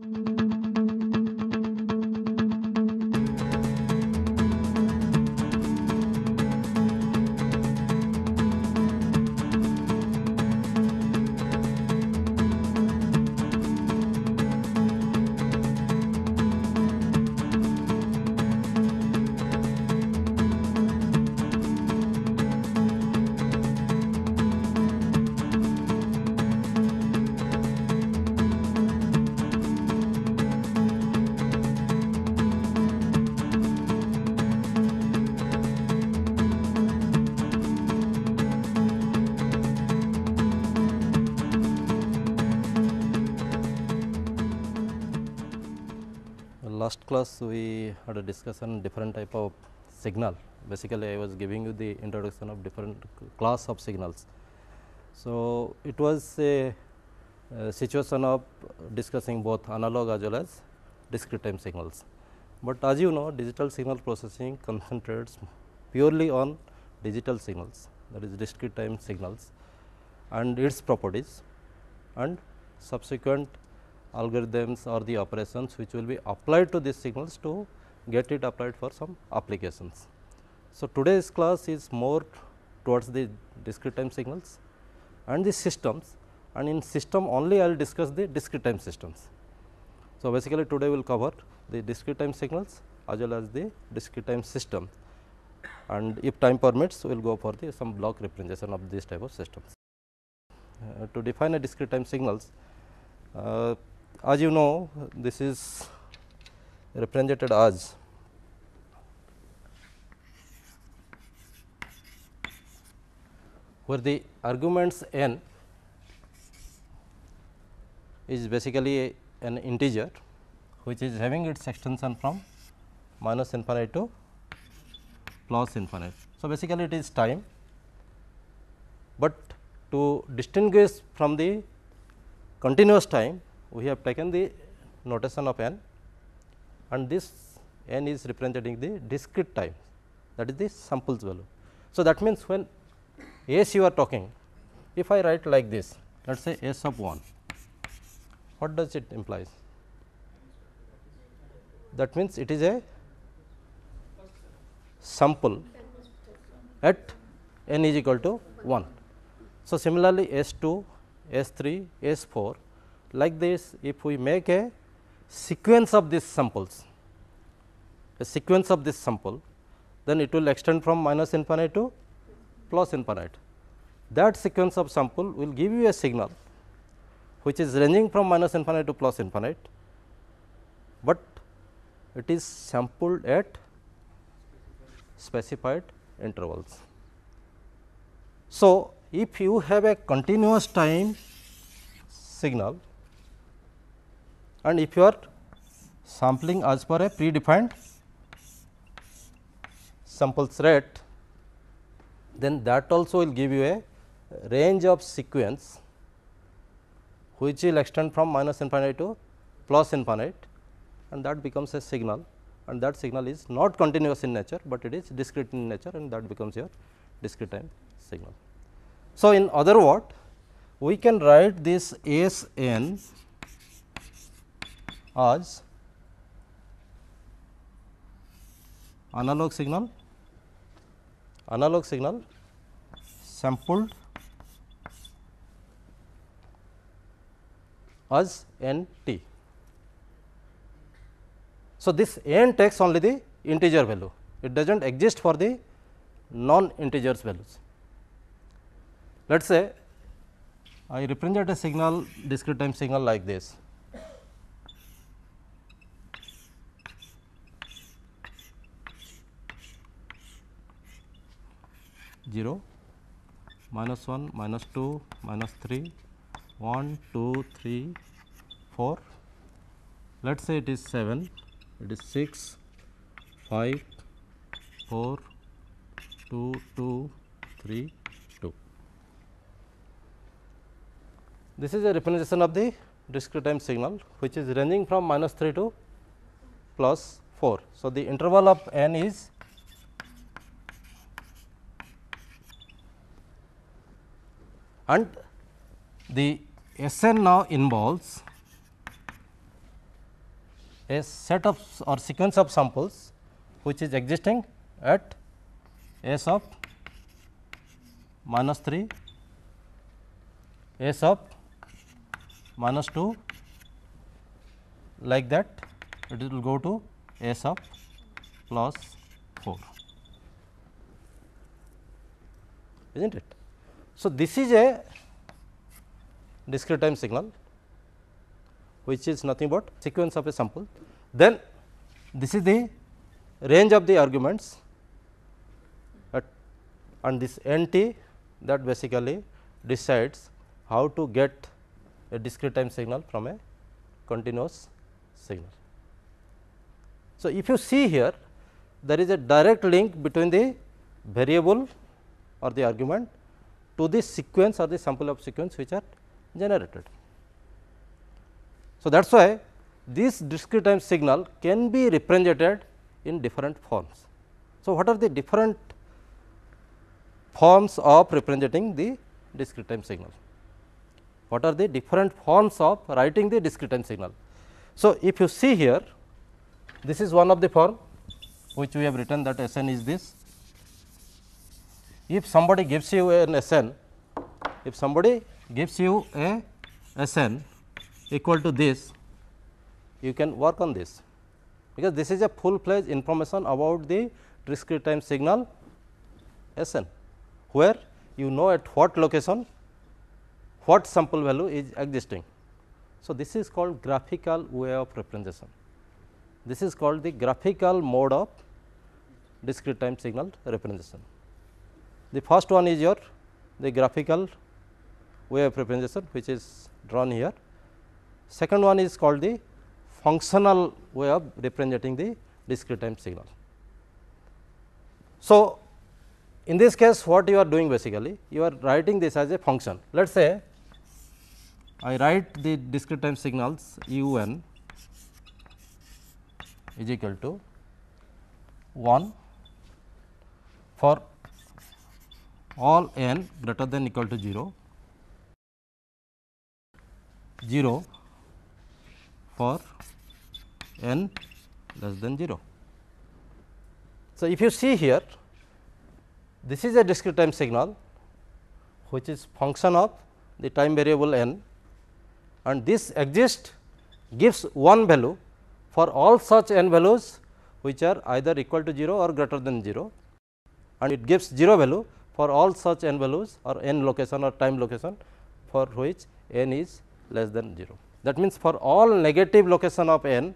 Thank mm. you. class we had a discussion different type of signal. Basically, I was giving you the introduction of different class of signals. So, it was a, a situation of discussing both analog as well as discrete time signals. But as you know digital signal processing concentrates purely on digital signals that is discrete time signals and its properties and subsequent algorithms or the operations which will be applied to these signals to get it applied for some applications. So, today's class is more towards the discrete time signals and the systems and in system only I will discuss the discrete time systems. So, basically today we will cover the discrete time signals as well as the discrete time system and if time permits we will go for the some block representation of this type of systems. Uh, to define a discrete time signals, uh, as you know this is represented as where the arguments n is basically an integer which is having its extension from minus infinite to plus infinite. So, basically it is time, but to distinguish from the continuous time we have taken the notation of n and this n is representing the discrete time that is the samples value. So, that means, when s you are talking if I write like this let us say s of 1 what does it implies? That means, it is a sample at n is equal to 1. So, similarly, S 2, S 3, S 4 like this if we make a sequence of these samples, a sequence of this sample, then it will extend from minus infinite to plus infinite. That sequence of sample will give you a signal which is ranging from minus infinite to plus infinite, but it is sampled at specified intervals. So, if you have a continuous time signal and if you are sampling as per a predefined sample rate, then that also will give you a range of sequence which will extend from minus infinity to plus infinite and that becomes a signal and that signal is not continuous in nature, but it is discrete in nature and that becomes your discrete time signal. So, in other words, we can write this S n as analog signal analog signal sampled as n t. So, this n takes only the integer value it does not exist for the non integers values. Let us say I represent a signal discrete time signal like this 0 minus 1 minus 2 minus 3 1 2 3 4 let us say it is 7 it is 6 5 4 2 2 3 2 this is a representation of the discrete time signal which is ranging from minus 3 to plus 4 so the interval of n is and the SN now involves a set of or sequence of samples which is existing at S of minus 3, S of minus 2 like that it will go to S of plus 4 is not it. So, this is a discrete time signal which is nothing but sequence of a sample. Then this is the range of the arguments at, and this n t that basically decides how to get a discrete time signal from a continuous signal. So, if you see here there is a direct link between the variable or the argument to this sequence or the sample of sequence which are generated. So, that is why this discrete time signal can be represented in different forms. So, what are the different forms of representing the discrete time signal? What are the different forms of writing the discrete time signal? So, if you see here, this is one of the form which we have written that S n is this if somebody gives you an SN, if somebody gives you a SN equal to this, you can work on this because this is a full fledged information about the discrete time signal SN, where you know at what location what sample value is existing. So, this is called graphical way of representation. This is called the graphical mode of discrete time signal representation. The first one is your the graphical wave representation which is drawn here. Second one is called the functional way of representing the discrete time signal. So, in this case what you are doing basically you are writing this as a function. Let us say I write the discrete time signals u n is equal to 1 for all n greater than equal to 0, 0 for n less than 0. So, if you see here this is a discrete time signal which is function of the time variable n and this exists gives one value for all such n values which are either equal to 0 or greater than 0 and it gives 0 value for all such n values or n location or time location for which n is less than 0. That means, for all negative location of n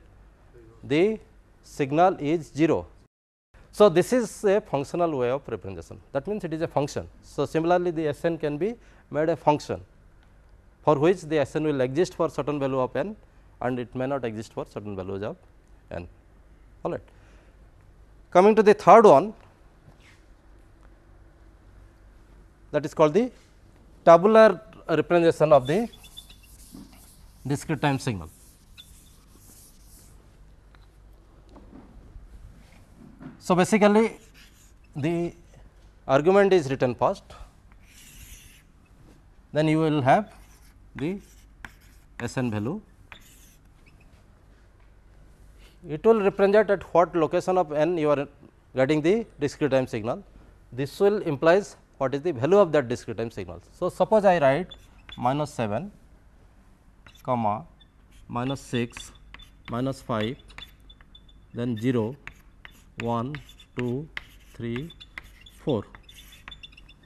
the signal is 0. So, this is a functional way of representation that means, it is a function. So, similarly, the S n can be made a function for which the S n will exist for certain value of n and it may not exist for certain values of n all right. Coming to the third one that is called the tabular representation of the discrete time signal. So, basically the argument is written first, then you will have the SN value. It will represent at what location of n you are getting the discrete time signal. This will implies what is the value of that discrete time signal? So, suppose I write minus 7 comma minus 6 minus 5 then 0 1 2 3 4.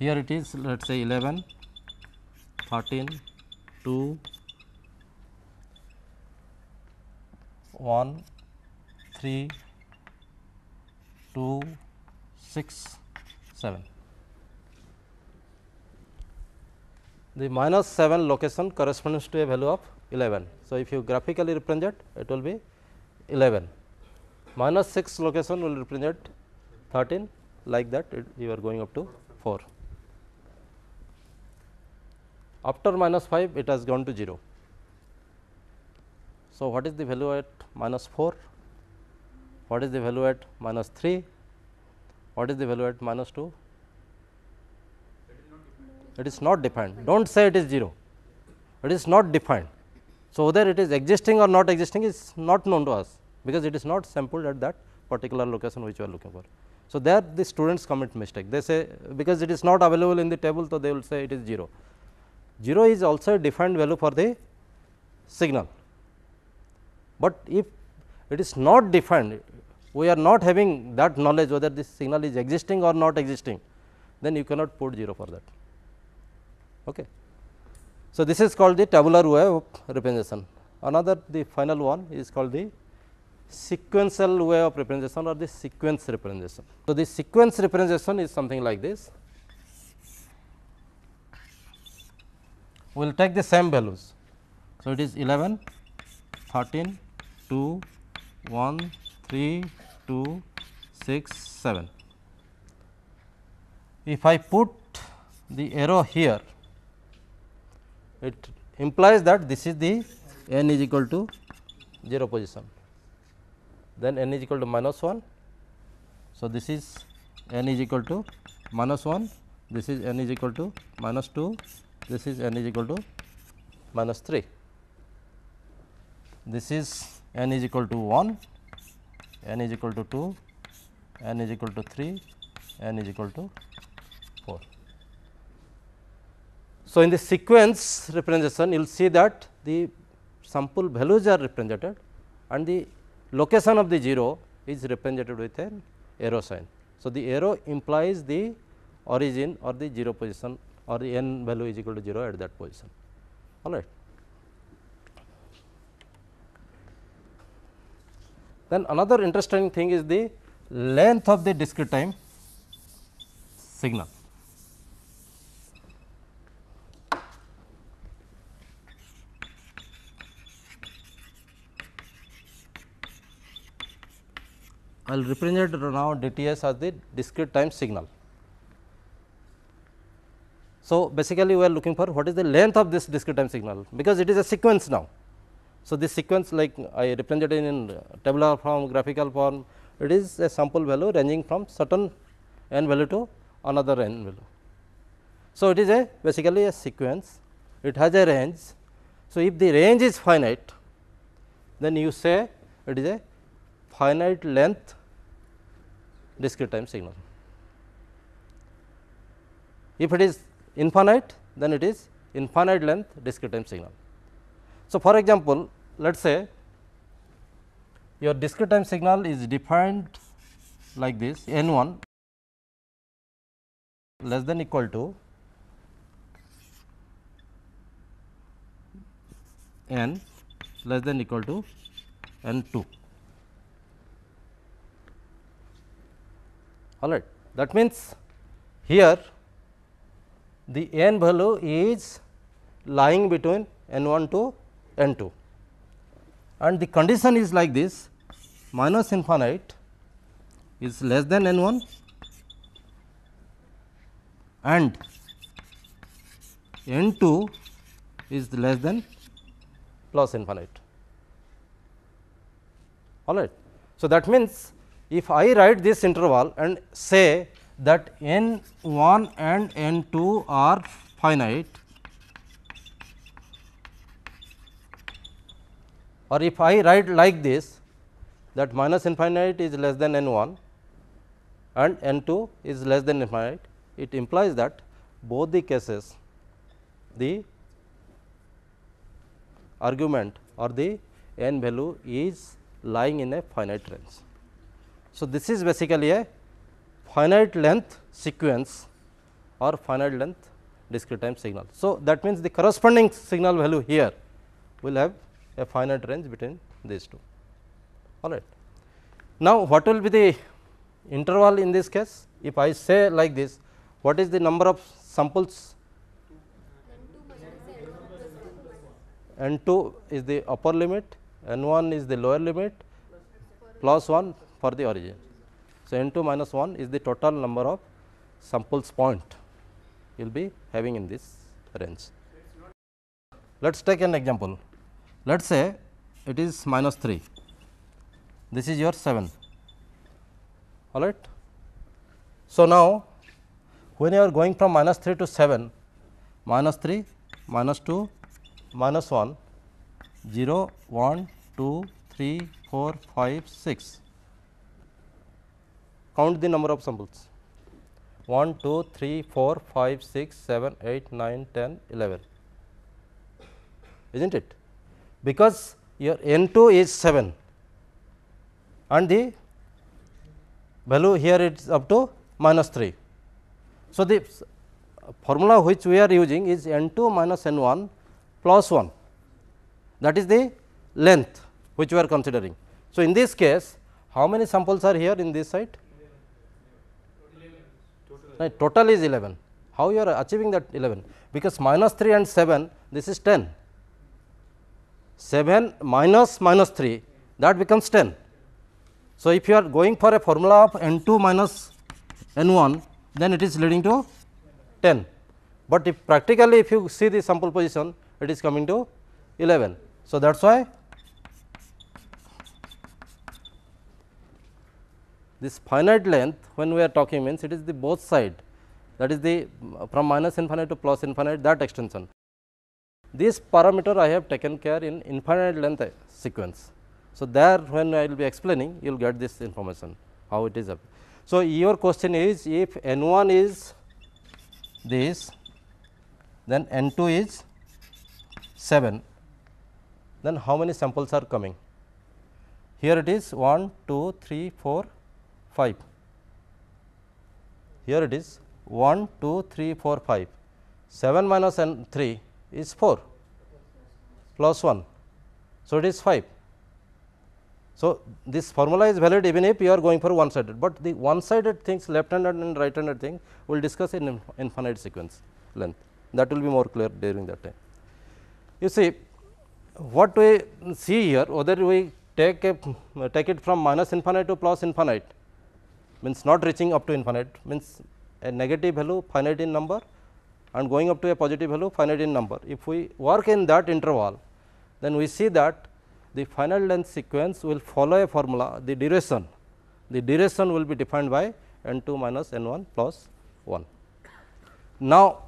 Here it is let us say 11 13 2 1 3 2 6, 7. The minus 7 location corresponds to a value of 11. So, if you graphically represent it will be 11 minus 6 location will represent 13 like that it, you are going up to 4. After minus 5 it has gone to 0. So, what is the value at minus 4? What is the value at minus 3? What is the value at minus 2? It is not defined. Do not say it is 0. It is not defined. So, whether it is existing or not existing is not known to us, because it is not sampled at that particular location which you are looking for. So, there the students commit mistake. They say, because it is not available in the table, so they will say it is 0. 0 is also a defined value for the signal, but if it is not defined we are not having that knowledge whether this signal is existing or not existing, then you cannot put 0 for that. Okay. So, this is called the tabular wave representation. Another the final one is called the sequential way of representation or the sequence representation. So, the sequence representation is something like this. We will take the same values. So, it is 11, 13, 2, 1, 3, 2, 6, 7. If I put the arrow here, it implies that this is the n is equal to 0 position, then n is equal to minus 1. So, this is n is equal to minus 1, this is n is equal to minus 2, this is n is equal to minus 3. This is n is equal to 1 n is equal to 2, n is equal to 3, n is equal to 4. So, in the sequence representation you will see that the sample values are represented and the location of the 0 is represented with an arrow sign. So, the arrow implies the origin or the 0 position or the n value is equal to 0 at that position all right. Then another interesting thing is the length of the discrete time signal. I will represent now DTS as the discrete time signal. So, basically we are looking for what is the length of this discrete time signal because it is a sequence now. So, this sequence like I represented in tabular form, graphical form, it is a sample value ranging from certain n value to another n value. So, it is a basically a sequence, it has a range. So, if the range is finite, then you say it is a finite length discrete time signal. If it is infinite, then it is infinite length discrete time signal. So, for example, let us say your discrete time signal is defined like this n 1 less than equal to n less than equal to n 2 all right. That means, here the n value is lying between n 1 to n 2 and the condition is like this minus infinite is less than n 1 and n 2 is less than plus infinite all right. So, that means, if I write this interval and say that n 1 and n 2 are finite or if I write like this that minus infinite is less than n 1 and n 2 is less than infinite, it implies that both the cases the argument or the n value is lying in a finite range. So, this is basically a finite length sequence or finite length discrete time signal. So, that means the corresponding signal value here will have a finite range between these two all right. Now, what will be the interval in this case if I say like this what is the number of samples n 2 is the upper limit n 1 is the lower limit plus 1 for the origin. So, n 2 minus 1 is the total number of samples point you will be having in this range. Let us take an example let us say it is minus 3 this is your 7 all right. So, now when you are going from minus 3 to 7 minus 3 minus 2 minus 1 0 1 2 3 4 5 6 count the number of samples 1 2 3 4 5 6 7 8 9 10 11 isn't it because your n 2 is 7 and the value here it's up to minus 3. So, the formula which we are using is n 2 minus n 1 plus 1 that is the length which we are considering. So, in this case how many samples are here in this site? Right, total is 11. How you are achieving that 11? Because minus 3 and 7 this is 10 7 minus minus 3 that becomes 10. So, if you are going for a formula of n 2 minus n 1 then it is leading to 10, but if practically if you see the sample position it is coming to 11. So, that is why this finite length when we are talking means it is the both side that is the from minus infinite to plus infinite that extension this parameter I have taken care in infinite length sequence. So, there when I will be explaining you will get this information how it is up. So, your question is if n 1 is this then n 2 is 7 then how many samples are coming? Here it is 1, 2, 3, 4, 5. Here it is 1, 2, 3, 4, 5. 7 minus n 3 is 4 plus 1. So, it is 5. So, this formula is valid even if you are going for one sided, but the one sided things left handed and right handed thing we will discuss in infinite sequence length that will be more clear during that time. You see what we see here whether we take a, take it from minus infinite to plus infinite means not reaching up to infinite means a negative value finite in number and going up to a positive value finite in number. If we work in that interval, then we see that the final length sequence will follow a formula the duration, the duration will be defined by n 2 minus n 1 plus 1. Now,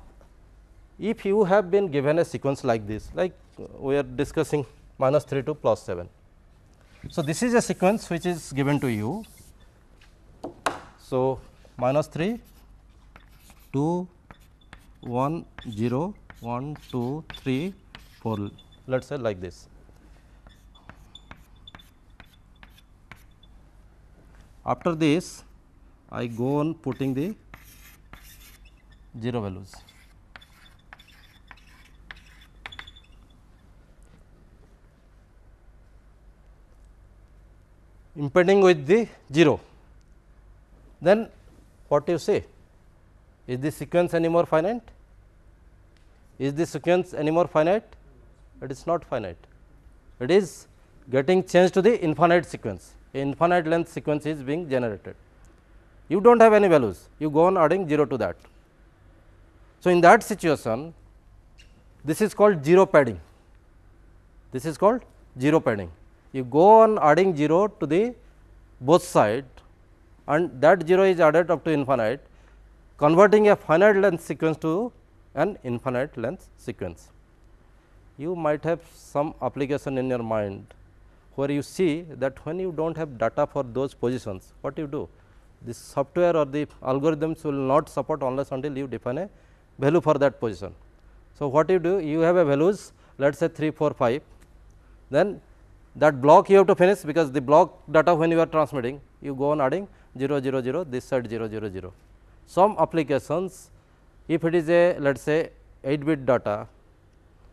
if you have been given a sequence like this like we are discussing minus 3 to plus 7. So, this is a sequence which is given to you. So, minus 3 2 1 0 1 2 3 4 let us say like this. After this I go on putting the 0 values. impeding with the 0. Then what you say? Is the sequence any more finite? Is this sequence any more finite? It is not finite. It is getting changed to the infinite sequence. infinite length sequence is being generated. You do not have any values. You go on adding 0 to that. So, in that situation, this is called 0 padding. This is called 0 padding. You go on adding 0 to the both side and that 0 is added up to infinite, converting a finite length sequence to an infinite length sequence. You might have some application in your mind where you see that when you do not have data for those positions, what you do? The software or the algorithms will not support unless until you define a value for that position. So, what you do? You have a values let us say 3, 4, 5, then that block you have to finish because the block data when you are transmitting, you go on adding 0, 0, 0, this side 0, 0, 0. Some applications if it is a let us say 8 bit data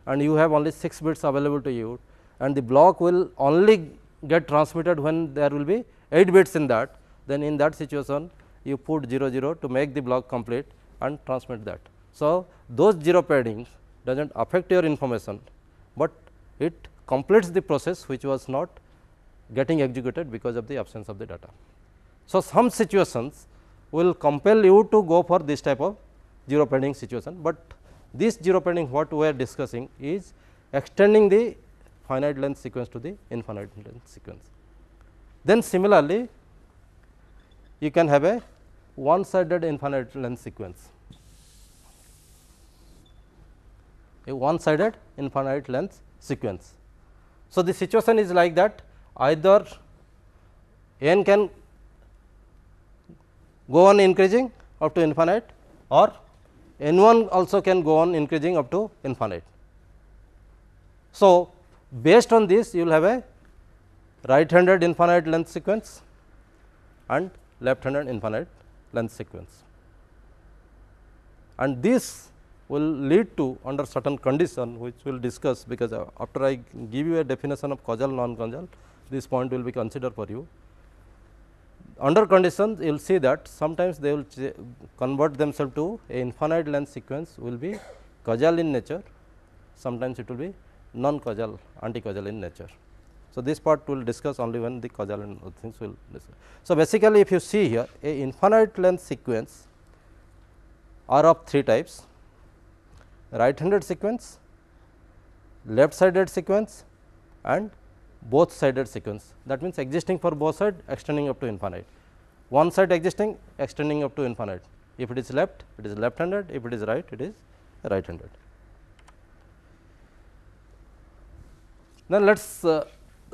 and you have only 6 bits available to you and the block will only get transmitted when there will be 8 bits in that then in that situation you put 0 0 to make the block complete and transmit that. So, those 0 paddings does not affect your information, but it completes the process which was not getting executed because of the absence of the data. So, some situations will compel you to go for this type of zero pending situation, but this zero pending what we are discussing is extending the finite length sequence to the infinite length sequence. Then similarly, you can have a one sided infinite length sequence, a one sided infinite length sequence. So, the situation is like that either n can go on increasing up to infinite or n 1 also can go on increasing up to infinite. So, based on this you will have a right handed infinite length sequence and left handed infinite length sequence. And this will lead to under certain condition which we will discuss because uh, after I give you a definition of causal non causal this point will be considered for you under conditions you will see that sometimes they will convert themselves to a infinite length sequence will be causal in nature, sometimes it will be non causal anti causal in nature. So, this part we will discuss only when the causal and other things will discuss. So, basically if you see here a infinite length sequence are of three types right handed sequence, left sided sequence and both sided sequence that means existing for both side extending up to infinite one side existing extending up to infinite if it is left it is left handed if it is right it is right handed then let us uh,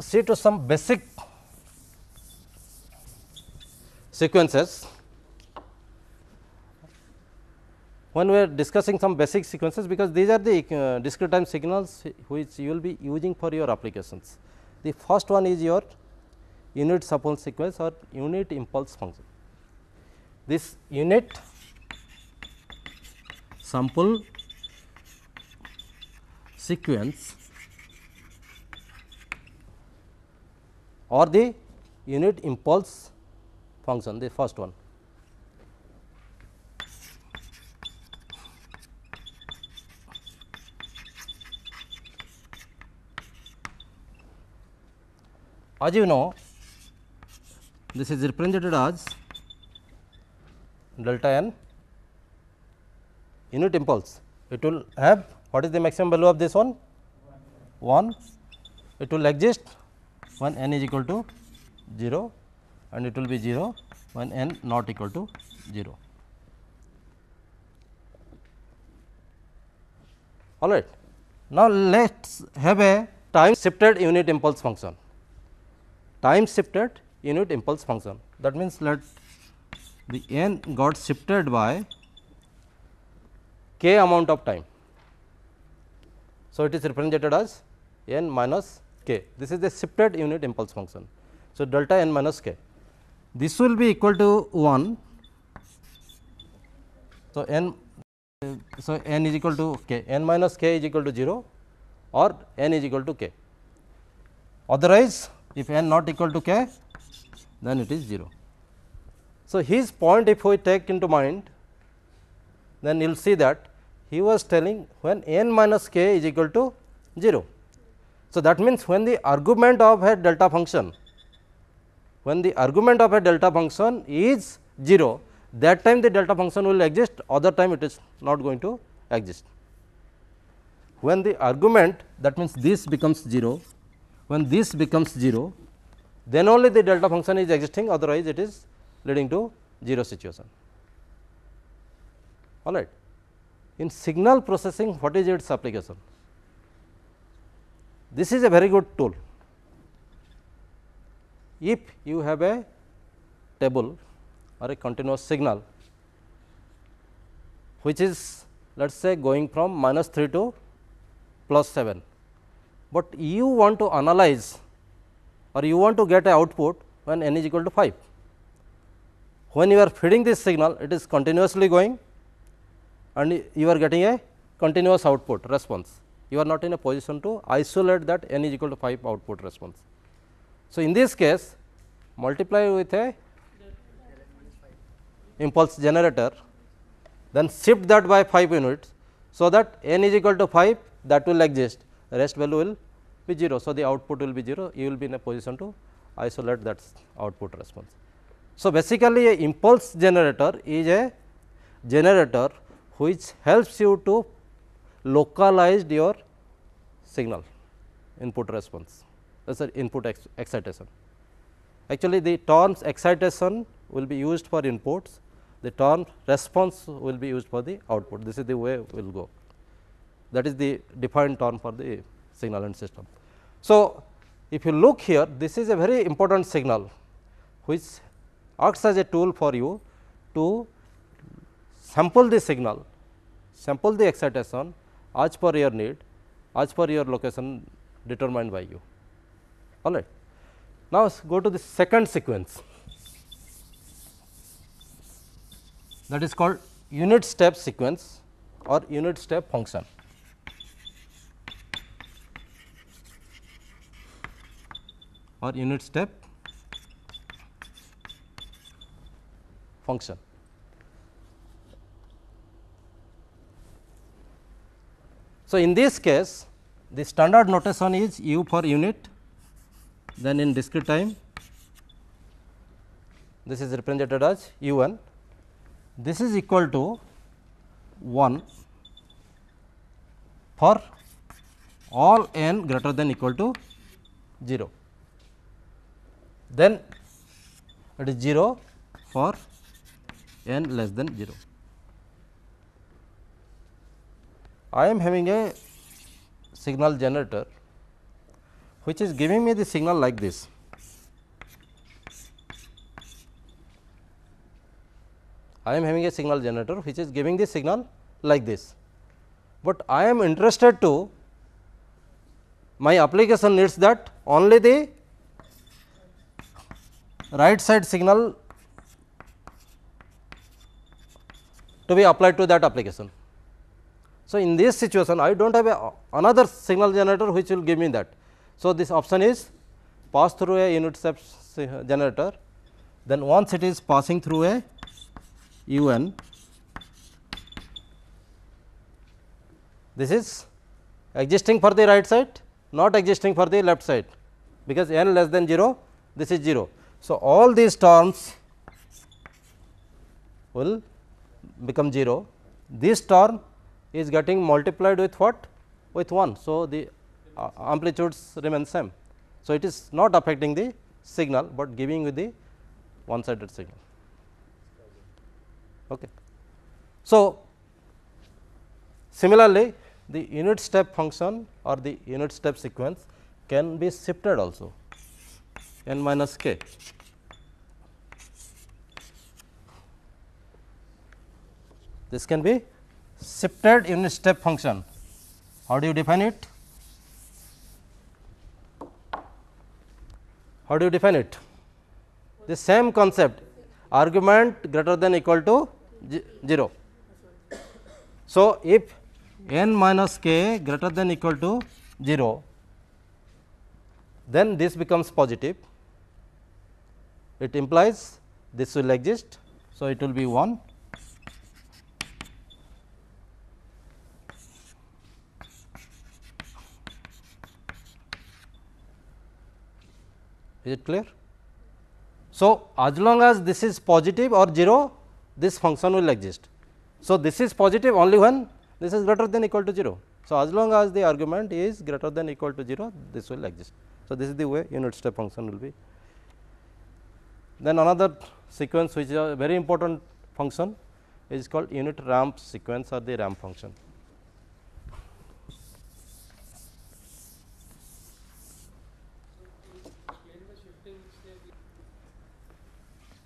see to some basic sequences when we are discussing some basic sequences because these are the uh, discrete time signals which you will be using for your applications the first one is your unit supple sequence or unit impulse function. This unit sample sequence or the unit impulse function the first one As you know, this is represented as delta n unit impulse. It will have what is the maximum value of this one? 1. It will exist when n is equal to 0 and it will be 0 when n not equal to 0. All right. Now, let us have a time shifted unit impulse function time shifted unit impulse function. That means, let the n got shifted by k amount of time. So, it is represented as n minus k. This is the shifted unit impulse function. So, delta n minus k. This will be equal to 1. So, n so n is equal to k, n minus k is equal to 0 or n is equal to k. Otherwise, if n not equal to k then it is 0. So, his point if we take into mind then you will see that he was telling when n minus k is equal to 0. So, that means when the argument of a delta function when the argument of a delta function is 0 that time the delta function will exist other time it is not going to exist. When the argument that means this becomes 0 when this becomes 0 then only the delta function is existing otherwise it is leading to 0 situation all right in signal processing what is its application this is a very good tool if you have a table or a continuous signal which is let us say going from minus 3 to plus 7 but you want to analyze or you want to get a output when n is equal to 5. When you are feeding this signal, it is continuously going and you are getting a continuous output response. You are not in a position to isolate that n is equal to 5 output response. So, in this case, multiply with a impulse generator, then shift that by 5 units. So, that n is equal to 5 that will exist rest value will be 0. So, the output will be 0, you will be in a position to isolate that output response. So, basically a impulse generator is a generator which helps you to localize your signal input response that is input ex excitation. Actually, the terms excitation will be used for inputs, the term response will be used for the output. This is the way we will go that is the defined term for the signal and system. So, if you look here this is a very important signal which acts as a tool for you to sample the signal, sample the excitation as per your need as per your location determined by you all right. Now, go to the second sequence that is called unit step sequence or unit step function. or unit step function. So, in this case the standard notation is u for unit then in discrete time this is represented as u 1 this is equal to 1 for all n greater than equal to 0 then it is 0 for n less than 0. I am having a signal generator which is giving me the signal like this. I am having a signal generator which is giving the signal like this, but I am interested to my application needs that only the right side signal to be applied to that application. So, in this situation I do not have a, another signal generator which will give me that. So, this option is pass through a unit step generator then once it is passing through a un this is existing for the right side not existing for the left side because n less than 0 this is 0. So, all these terms will become 0. This term is getting multiplied with what? With 1. So, the uh, amplitudes remain same. So, it is not affecting the signal, but giving you the one sided signal. Okay. So, similarly, the unit step function or the unit step sequence can be shifted also n minus k. This can be shifted unit step function. How do you define it? How do you define it? The same concept argument greater than equal to 0. So, if n minus k greater than equal to 0, then this becomes positive it implies this will exist. So, it will be 1 is it clear? So, as long as this is positive or 0 this function will exist. So, this is positive only when this is greater than equal to 0. So, as long as the argument is greater than equal to 0 this will exist. So, this is the way unit step function will be then another sequence which is a very important function is called unit ramp sequence or the ramp function.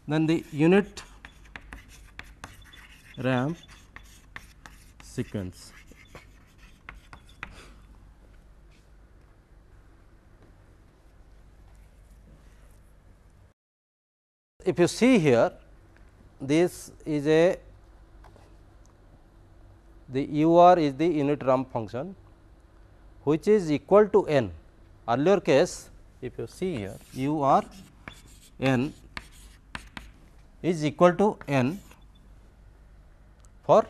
Then the unit ramp sequence. if you see here this is a the u r is the unit ramp function which is equal to n earlier case if you see here u r n is equal to n for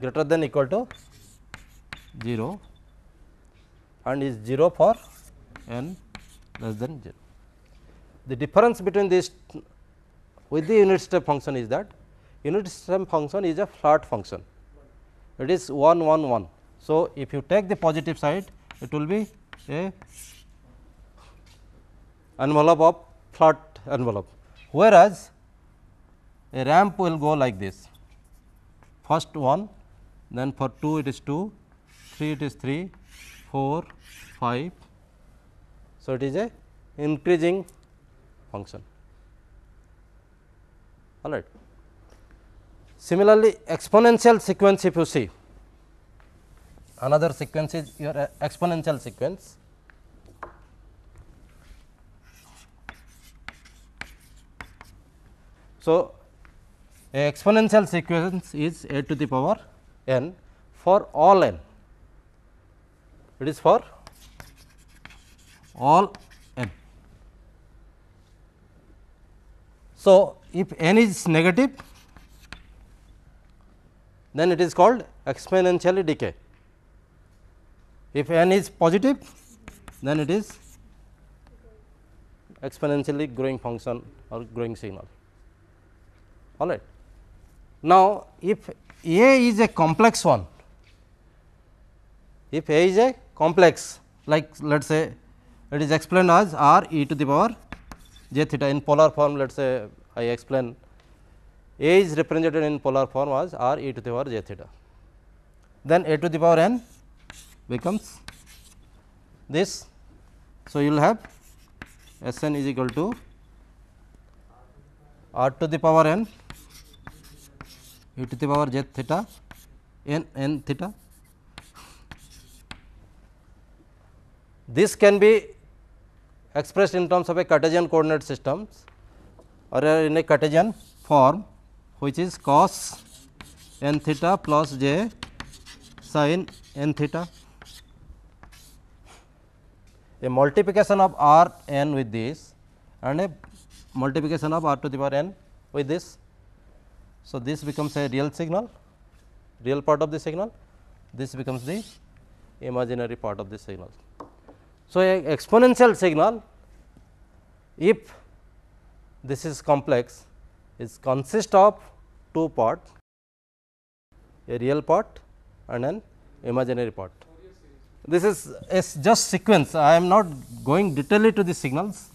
greater than equal to 0 and is 0 for n less than 0 the difference between this with the unit step function is that unit step function is a flat function it is 1 1 1. So, if you take the positive side it will be a envelope of flat envelope whereas, a ramp will go like this first 1 then for 2 it is 2 3 it is 3 4 5. So, it is a increasing function all right. Similarly, exponential sequence if you see another sequence is your uh, exponential sequence. So, a exponential sequence is a to the power n for all n it is for all So, if n is negative then it is called exponentially decay. If n is positive then it is exponentially growing function or growing signal all right. Now, if A is a complex one if A is a complex like let us say it is explained as r e to the power j theta in polar form let us say I explain a is represented in polar form as r e to the power j theta. Then a to the power n becomes this. So, you will have S n is equal to r to the power n e to the power j theta n n theta. This can be expressed in terms of a Cartesian coordinate systems or in a Cartesian form which is cos n theta plus j sin n theta. A multiplication of r n with this and a multiplication of r to the power n with this. So, this becomes a real signal, real part of the signal, this becomes the imaginary part of the signal. So, a exponential signal if this is complex is consist of two part a real part and an imaginary part. This is a just sequence I am not going detailly to the signals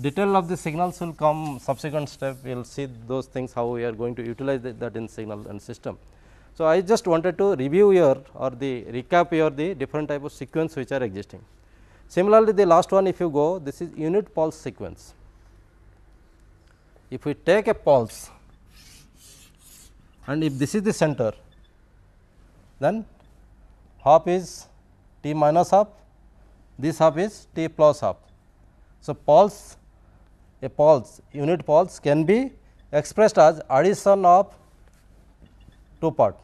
detail of the signals will come subsequent step we will see those things how we are going to utilize that in signal and system. So, I just wanted to review here or the recap here the different type of sequence which are existing. Similarly, the last one if you go this is unit pulse sequence. If we take a pulse and if this is the center then half is t minus half this half is t plus half. So, pulse a pulse unit pulse can be expressed as addition of two part.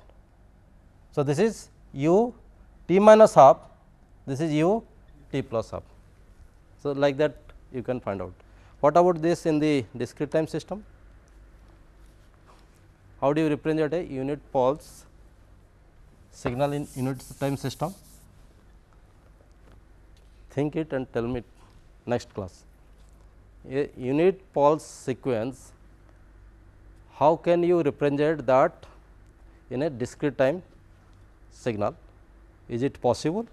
So, this is u t minus half this is u t plus half. So, like that you can find out. What about this in the discrete time system? How do you represent a unit pulse signal in unit time system? Think it and tell me next class. A unit pulse sequence, how can you represent that in a discrete time signal? Is it possible?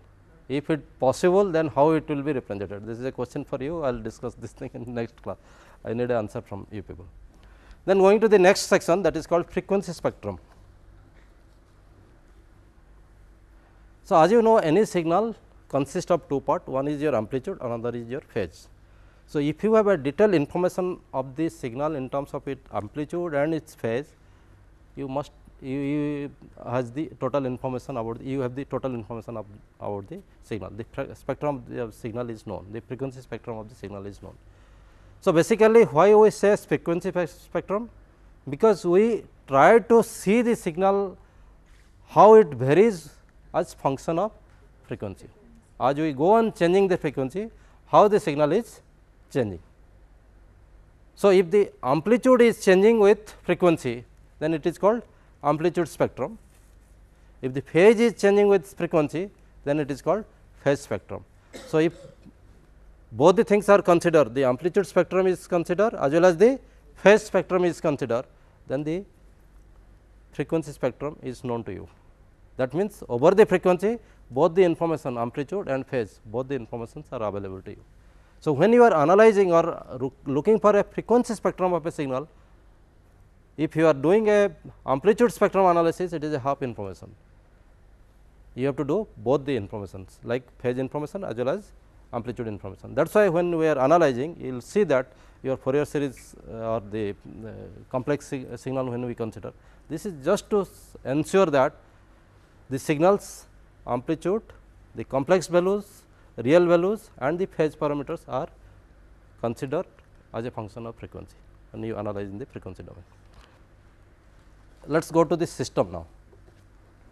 If it possible then how it will be represented? This is a question for you, I will discuss this thing in next class. I need an answer from you people. Then going to the next section that is called frequency spectrum. So, as you know any signal consists of two part, one is your amplitude, another is your phase. So, if you have a detailed information of this signal in terms of its amplitude and its phase, you must you, has the total information about the, you have the total information of, about the signal. The spectrum of the uh, signal is known, the frequency spectrum of the signal is known. So, basically why we say frequency spectrum? Because we try to see the signal how it varies as function of frequency. As we go on changing the frequency, how the signal is changing. So, if the amplitude is changing with frequency, then it is called amplitude spectrum. If the phase is changing with frequency, then it is called phase spectrum. So, if both the things are considered, the amplitude spectrum is considered as well as the phase spectrum is considered, then the frequency spectrum is known to you. That means, over the frequency both the information amplitude and phase both the informations are available to you. So, when you are analyzing or looking for a frequency spectrum of a signal if you are doing a amplitude spectrum analysis, it is a half information. You have to do both the informations like phase information as well as amplitude information. That is why when we are analyzing, you will see that your Fourier series uh, or the uh, complex sig uh, signal when we consider. This is just to ensure that the signals amplitude, the complex values, real values and the phase parameters are considered as a function of frequency and you analyze in the frequency domain. Let us go to the system now.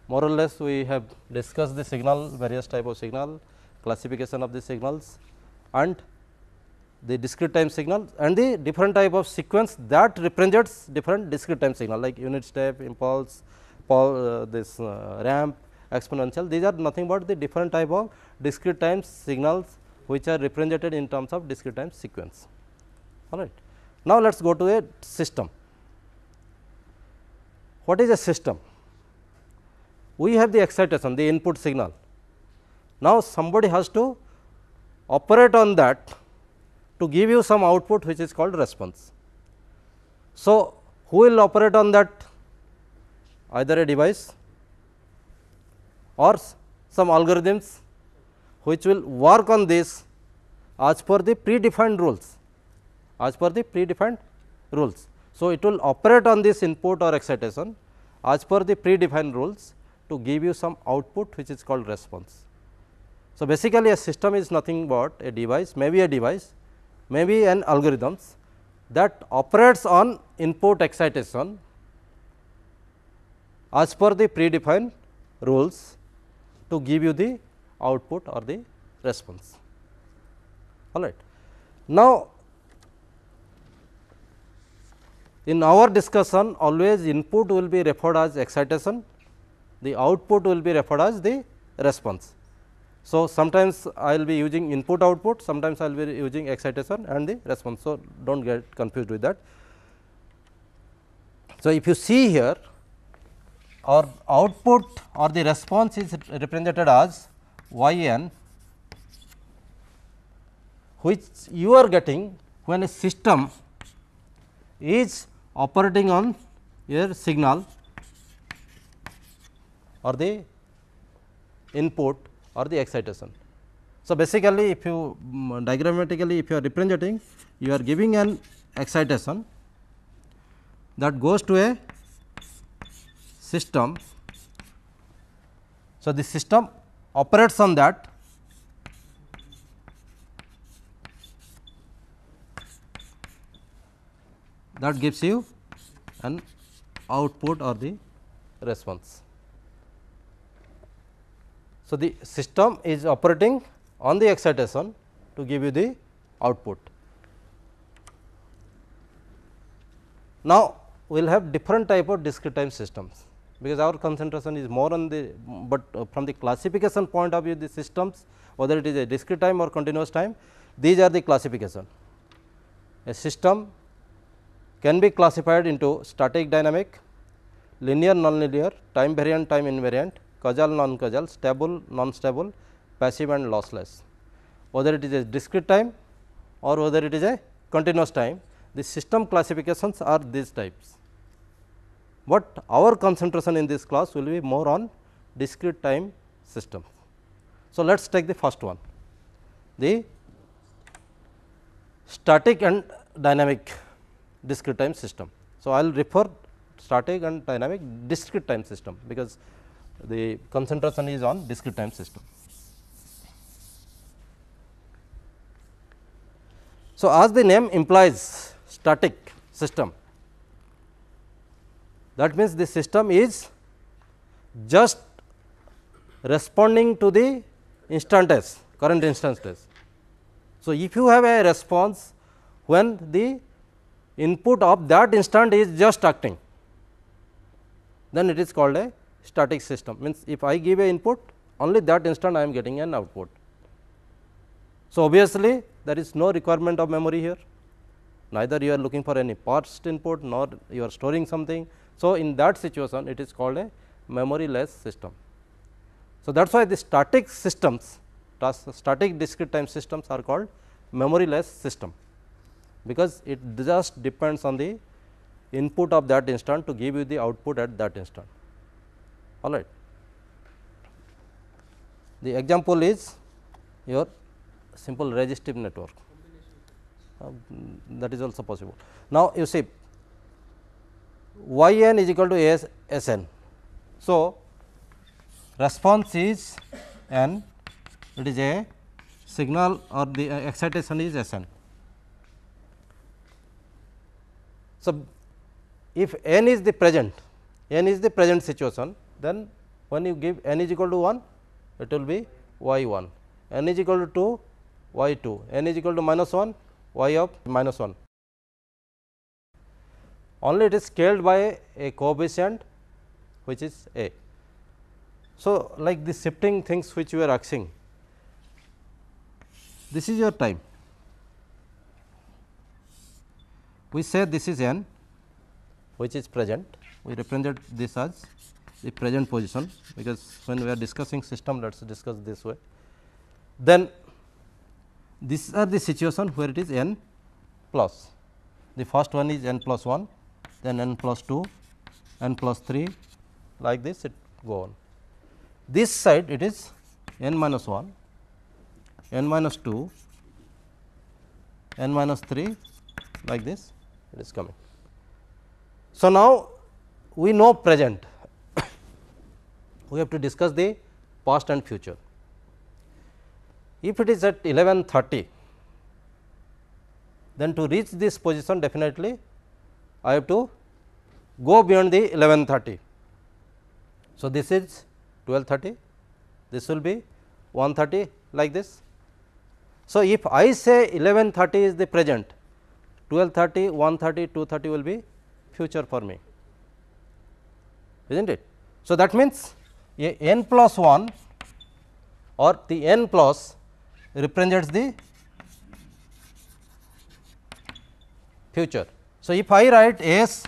More or less we have discussed the signal, various type of signal, classification of the signals and the discrete time signal and the different type of sequence that represents different discrete time signal like unit step, impulse, pol, uh, this uh, ramp, exponential. These are nothing but the different type of discrete time signals which are represented in terms of discrete time sequence. All right. Now, let us go to a system. What is a system? We have the excitation, the input signal. Now, somebody has to operate on that to give you some output which is called response. So, who will operate on that? Either a device or some algorithms which will work on this as per the predefined rules, as per the predefined rules. So, it will operate on this input or excitation as per the predefined rules to give you some output which is called response. So, basically a system is nothing but a device, maybe a device, maybe an algorithms that operates on input excitation as per the predefined rules to give you the output or the response. All right. Now, in our discussion always input will be referred as excitation, the output will be referred as the response. So, sometimes I will be using input output, sometimes I will be using excitation and the response. So, do not get confused with that. So, if you see here our output or the response is represented as y n which you are getting when a system is operating on your signal or the input or the excitation. So, basically if you um, diagrammatically if you are representing you are giving an excitation that goes to a system. So, the system operates on that that gives you an output or the response. So, the system is operating on the excitation to give you the output. Now, we will have different type of discrete time systems because our concentration is more on the, but from the classification point of view the systems whether it is a discrete time or continuous time these are the classification. A system can be classified into static dynamic, linear nonlinear, time variant time invariant, causal non causal, stable non stable, passive and lossless. Whether it is a discrete time or whether it is a continuous time, the system classifications are these types. But our concentration in this class will be more on discrete time system. So, let us take the first one, the static and dynamic discrete time system. So, I will refer static and dynamic discrete time system because the concentration is on discrete time system. So, as the name implies static system that means, the system is just responding to the instantaneous current instantaneous. So, if you have a response when the input of that instant is just acting then it is called a static system means if I give a input only that instant I am getting an output. So, obviously, there is no requirement of memory here neither you are looking for any parsed input nor you are storing something. So, in that situation it is called a memory less system. So, that is why the static systems static discrete time systems are called memory less system because it just depends on the input of that instant to give you the output at that instant all right. The example is your simple resistive network uh, that is also possible. Now, you see y n is equal to s, s n. So, response is n it is a signal or the uh, excitation is s n. So, if n is the present, n is the present situation, then when you give n is equal to 1, it will be y 1, n is equal to 2, y 2, n is equal to minus 1, y of minus 1. Only it is scaled by a coefficient which is a. So, like the shifting things which we are asking, this is your time we say this is n which is present we represent this as the present position because when we are discussing system let us discuss this way then these are the situation where it is n plus the first one is n plus 1 then n plus 2 n plus 3 like this it go on this side it is n minus 1 n minus 2 n minus 3 like this it is coming. So, now we know present, we have to discuss the past and future. If it is at 11.30, then to reach this position definitely I have to go beyond the 11.30. So, this is 12.30, this will be 1.30 like this. So, if I say 11.30 is the present, 1230, 130, 230 will be future for me, is not it. So, that means, a n plus 1 or the n plus represents the future. So, if I write S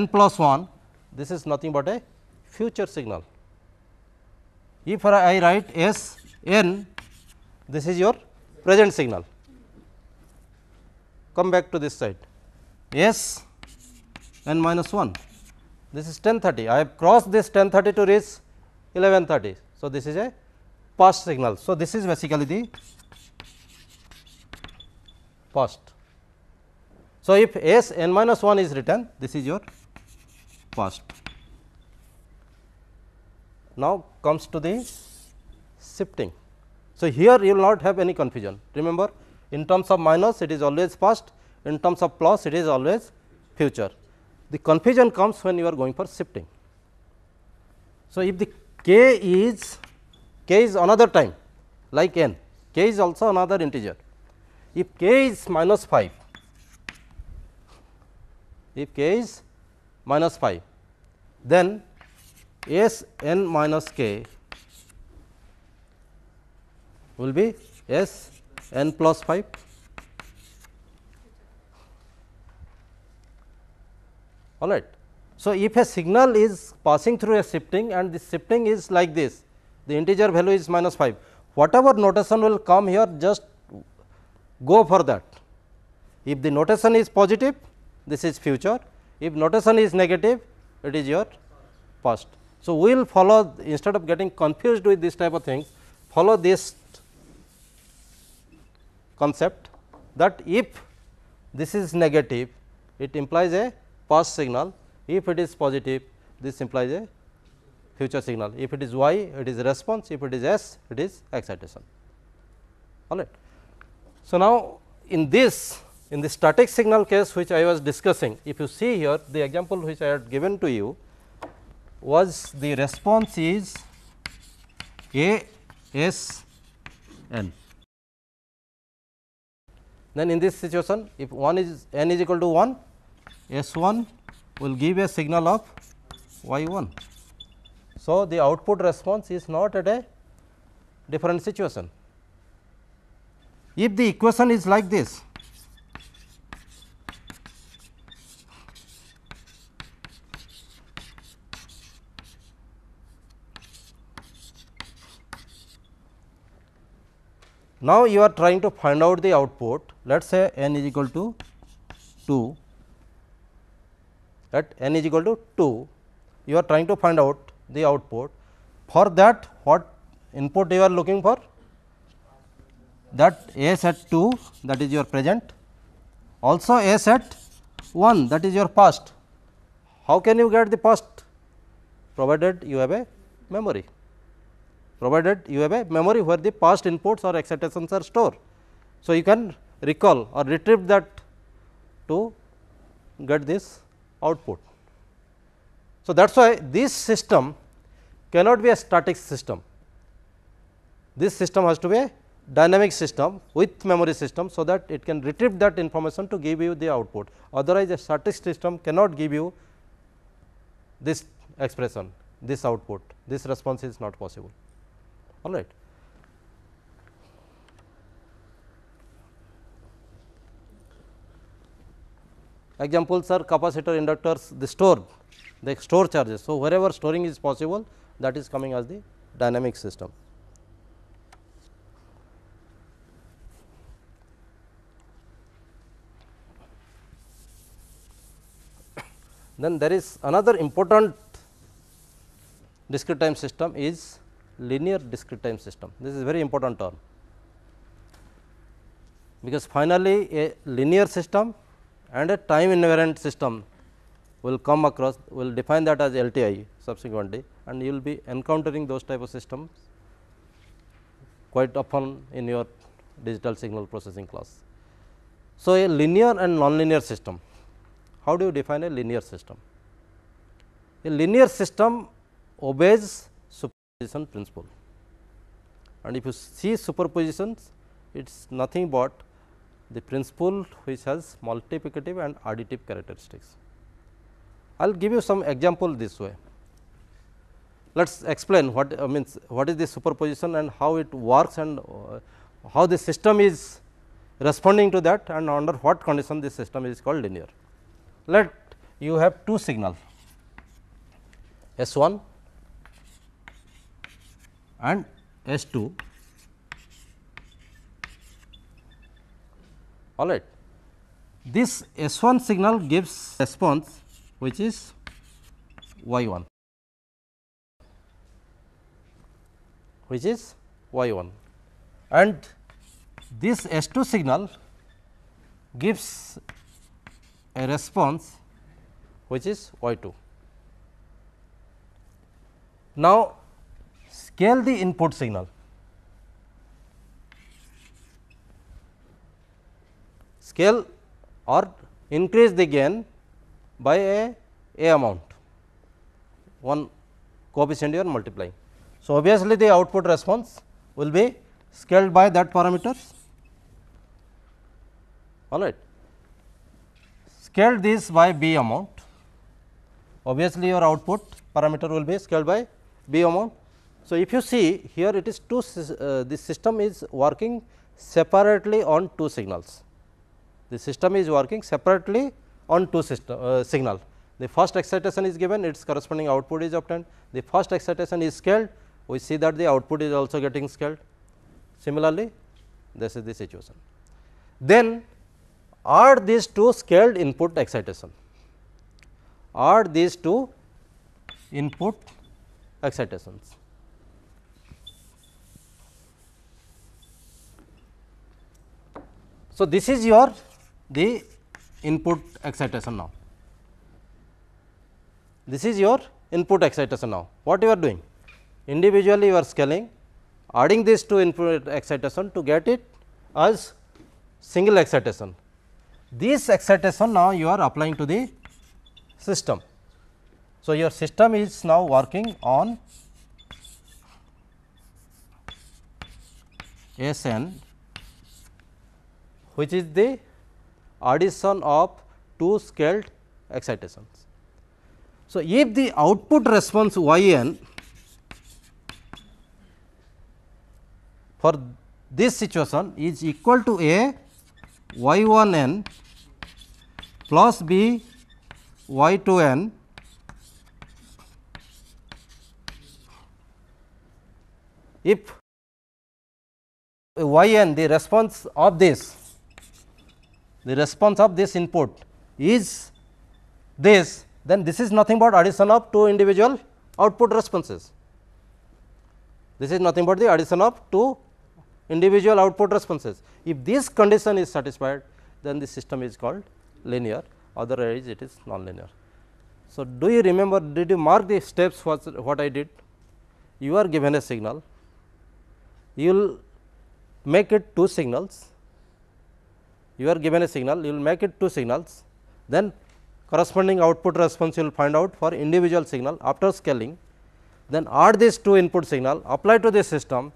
n plus 1, this is nothing but a future signal. If I write S n, this is your present signal come back to this side s n minus 1 this is 1030 I have crossed this 1030 to reach 1130. So, this is a past signal. So, this is basically the past. So, if S n minus 1 is written this is your past. Now, comes to the shifting. So, here you will not have any confusion remember in terms of minus it is always past in terms of plus it is always future the confusion comes when you are going for shifting so if the k is k is another time like n k is also another integer if k is minus 5 if k is minus 5 then s n minus k will be s n plus 5 all right. So, if a signal is passing through a shifting and the shifting is like this the integer value is minus 5 whatever notation will come here just go for that. If the notation is positive this is future if notation is negative it is your past. So, we will follow instead of getting confused with this type of thing, follow this concept that if this is negative it implies a past signal if it is positive this implies a future signal if it is y it is response if it is s it is excitation all right so now in this in the static signal case which i was discussing if you see here the example which i had given to you was the response is a s n then in this situation, if 1 is n is equal to 1, S 1 will give a signal of y 1. So, the output response is not at a different situation. If the equation is like this, Now, you are trying to find out the output let us say n is equal to 2 at n is equal to 2 you are trying to find out the output for that what input you are looking for that a set 2 that is your present also a set 1 that is your past how can you get the past provided you have a memory provided you have a memory where the past inputs or excitations are stored. So, you can recall or retrieve that to get this output. So, that is why this system cannot be a static system. This system has to be a dynamic system with memory system, so that it can retrieve that information to give you the output. Otherwise, a static system cannot give you this expression, this output, this response is not possible all right. Examples are capacitor inductors they store they store charges. So, wherever storing is possible that is coming as the dynamic system. Then there is another important discrete time system is linear discrete time system. This is very important term, because finally, a linear system and a time invariant system will come across, will define that as LTI subsequently and you will be encountering those type of systems quite often in your digital signal processing class. So, a linear and nonlinear system, how do you define a linear system? A linear system obeys superposition principle. And if you see superpositions, it is nothing but the principle which has multiplicative and additive characteristics. I will give you some example this way. Let us explain what I uh, means what is the superposition and how it works and uh, how the system is responding to that and under what condition the system is called linear. Let you have two signal S 1 and S 2 all right. This S 1 signal gives response which is Y 1 which is Y 1 and this S 2 signal gives a response which is Y 2. Now, scale the input signal. Scale or increase the gain by a, a amount, one coefficient you are multiplying. So, obviously, the output response will be scaled by that parameters. all right. Scale this by B amount, obviously, your output parameter will be scaled by B amount so, if you see here it is two uh, the system is working separately on two signals. The system is working separately on two system, uh, signal. The first excitation is given its corresponding output is obtained. The first excitation is scaled we see that the output is also getting scaled. Similarly, this is the situation. Then are these two scaled input excitation? Are these two input excitations? So, this is your the input excitation now. This is your input excitation now. What you are doing? Individually you are scaling, adding this to input excitation to get it as single excitation. This excitation now you are applying to the system. So, your system is now working on S n which is the addition of two scaled excitations. So, if the output response y n for this situation is equal to a y 1 n plus b y 2 n if y n the response of this the response of this input is this, then this is nothing but addition of two individual output responses. This is nothing but the addition of two individual output responses. If this condition is satisfied, then the system is called linear, otherwise it is nonlinear. So, do you remember, did you mark the steps what, what I did? You are given a signal, you will make it two signals you are given a signal, you will make it two signals, then corresponding output response you will find out for individual signal after scaling, then add these two input signal, apply to the system,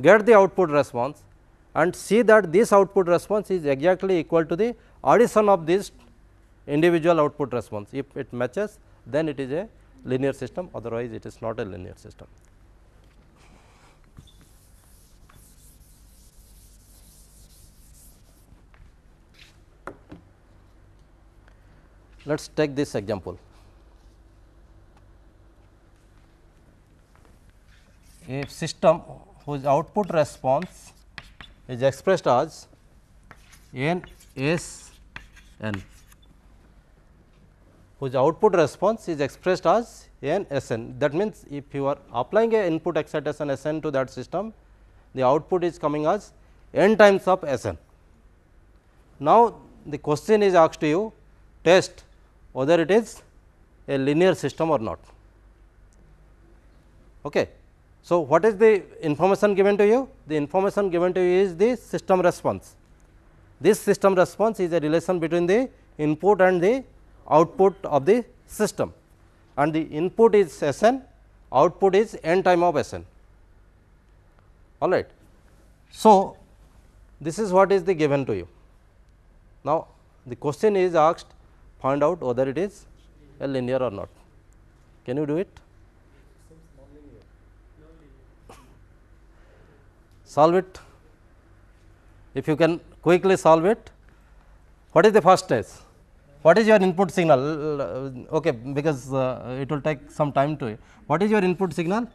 get the output response and see that this output response is exactly equal to the addition of these individual output response. If it matches, then it is a linear system, otherwise it is not a linear system. Let us take this example. A system whose output response is expressed as n s n whose output response is expressed as n s n. That means, if you are applying a input excitation s n to that system, the output is coming as n times of s n. Now, the question is asked to you test whether it is a linear system or not. Okay. So, what is the information given to you? The information given to you is the system response. This system response is a relation between the input and the output of the system and the input is S n, output is n time of S n. All right. So, this is what is the given to you. Now, the question is asked find out whether it is a linear or not. Can you do it? Solve it. If you can quickly solve it, what is the first stage? What is your input signal? Okay, because uh, it will take some time to. What is your input signal?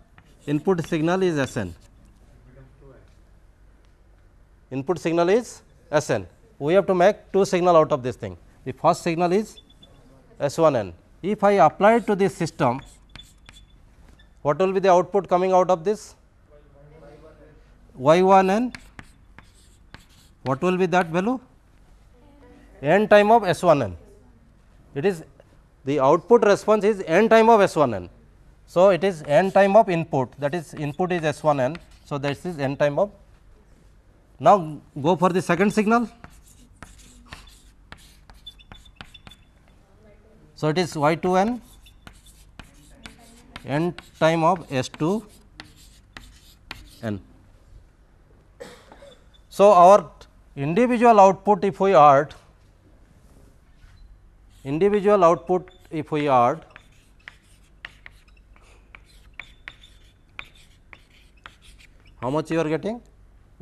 Input signal is Sn. Input signal is Sn. We have to make two signal out of this thing the first signal is S1n. If I apply it to this system, what will be the output coming out of this? Y1n, what will be that value? N time of S1n. It is the output response is n time of S1n. So, it is n time of input that is input is S1n. So, this is n time of. Now, go for the second signal. So, it is y 2 n n time of S 2 n. So, our individual output if we add individual output if we add how much you are getting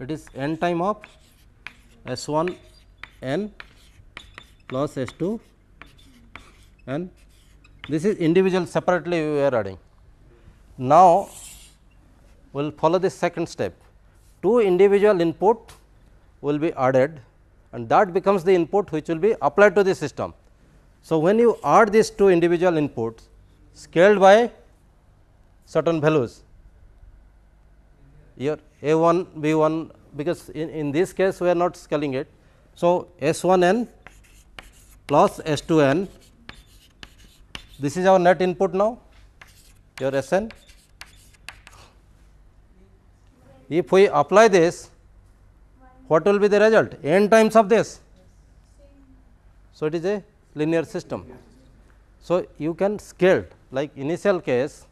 it is n time of S 1 n plus S 2 and this is individual separately we are adding. Now, we will follow the second step two individual input will be added and that becomes the input which will be applied to the system. So, when you add these two individual inputs scaled by certain values your a 1 b 1 because in, in this case we are not scaling it. So, s 1 n plus s 2 n this is our net input now, your Sn. If we apply this, what will be the result? n times of this. So, it is a linear system. So, you can scale like initial case,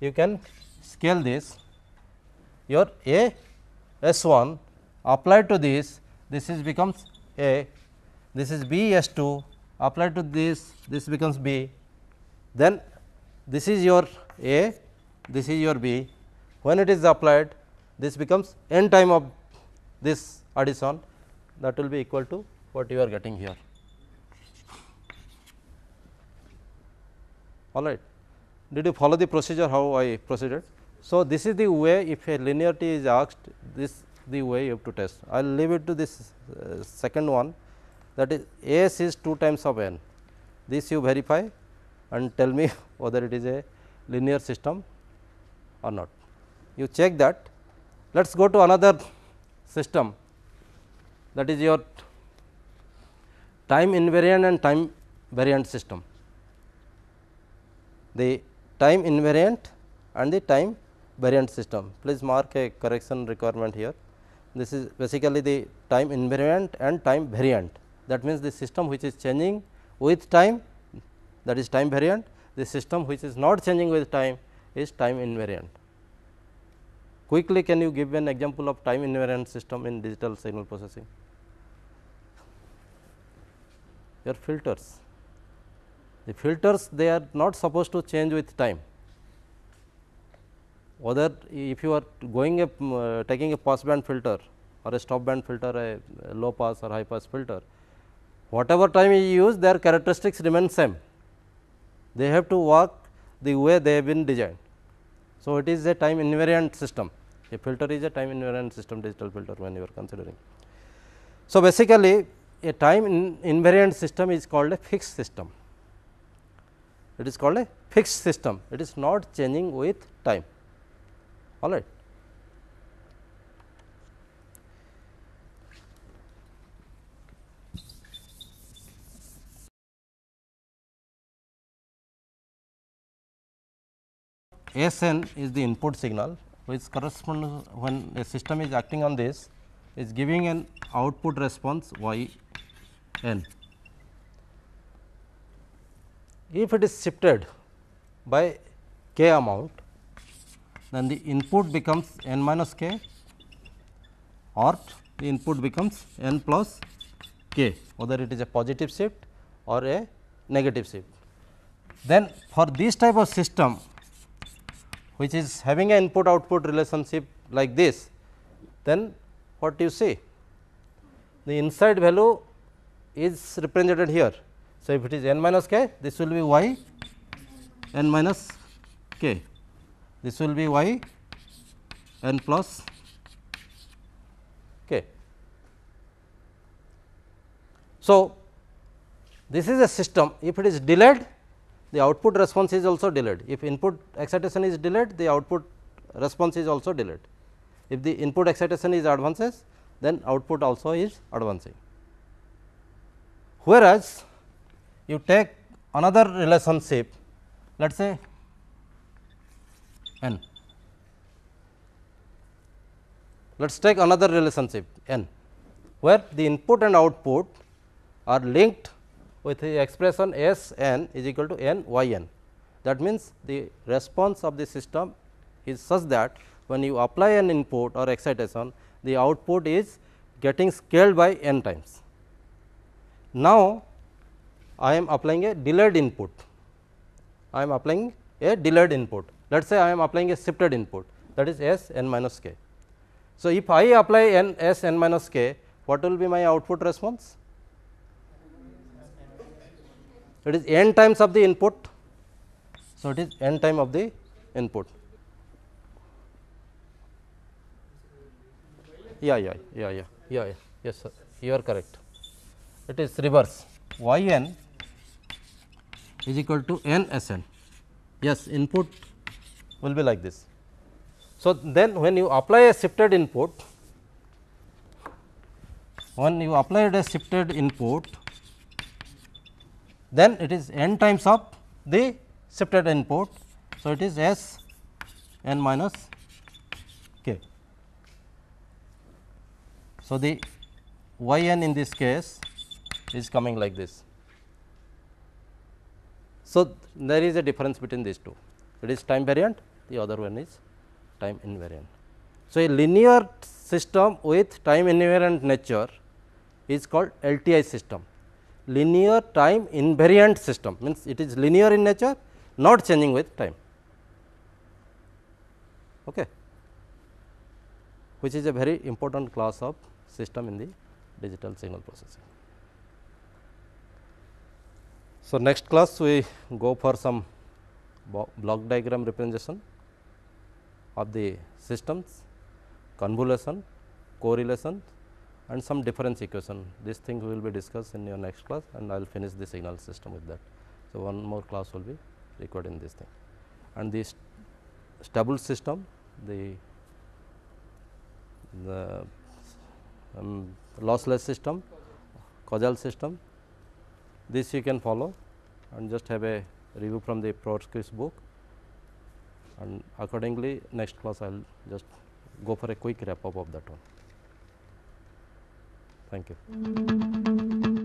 you can scale this your A S 1 applied to this, this is becomes A, this is B S 2 applied to this, this becomes B then this is your A, this is your B. When it is applied, this becomes n time of this addition that will be equal to what you are getting here. All right. Did you follow the procedure how I proceeded? So, this is the way if a linearity is asked, this the way you have to test. I will leave it to this uh, second one that is S is 2 times of n. This you verify and tell me whether it is a linear system or not. You check that. Let us go to another system that is your time invariant and time variant system. The time invariant and the time variant system. Please mark a correction requirement here. This is basically the time invariant and time variant. That means, the system which is changing with time that is time variant. The system which is not changing with time is time invariant. Quickly can you give an example of time invariant system in digital signal processing? Your filters. The filters they are not supposed to change with time. Whether if you are going a uh, taking a band filter or a stop band filter, a, a low pass or high pass filter, whatever time you use their characteristics remain same they have to work the way they have been designed. So, it is a time invariant system a filter is a time invariant system digital filter when you are considering. So, basically a time in invariant system is called a fixed system it is called a fixed system it is not changing with time all right. Sn is the input signal which corresponds when a system is acting on this is giving an output response y n. If it is shifted by k amount then the input becomes n minus k or the input becomes n plus k whether it is a positive shift or a negative shift. Then for this type of system which is having an input output relationship like this, then what you see? The inside value is represented here. So, if it is n minus k, this will be y n minus k, this will be y n plus k. So, this is a system if it is delayed the output response is also delayed. If input excitation is delayed, the output response is also delayed. If the input excitation is advances, then output also is advancing. Whereas, you take another relationship, let us say n. Let us take another relationship n, where the input and output are linked with the expression S n is equal to n y n. That means, the response of the system is such that when you apply an input or excitation, the output is getting scaled by n times. Now, I am applying a delayed input, I am applying a delayed input. Let us say I am applying a shifted input that is S n minus k. So, if I apply n S n minus k, what will be my output response? it is n times of the input. So, it is n time of the input. Yeah, yeah, yeah, yeah, yeah, yeah. yes, sir. you are correct. It is reverse y n is equal to n s n. Yes, input will be like this. So, then when you apply a shifted input, when you apply a shifted input, then it is n times of the shifted input. So, it is S n minus k. So, the y n in this case is coming like this. So, there is a difference between these two it is time variant the other one is time invariant. So, a linear system with time invariant nature is called LTI system linear time invariant system means it is linear in nature not changing with time okay which is a very important class of system in the digital signal processing so next class we go for some block diagram representation of the systems convolution correlation and some difference equation. This thing will be discussed in your next class and I will finish the signal system with that. So, one more class will be required in this thing and this stable system the, the um, lossless system causal system this you can follow and just have a review from the Protsky's book and accordingly next class I will just go for a quick wrap up of that one. Thank you.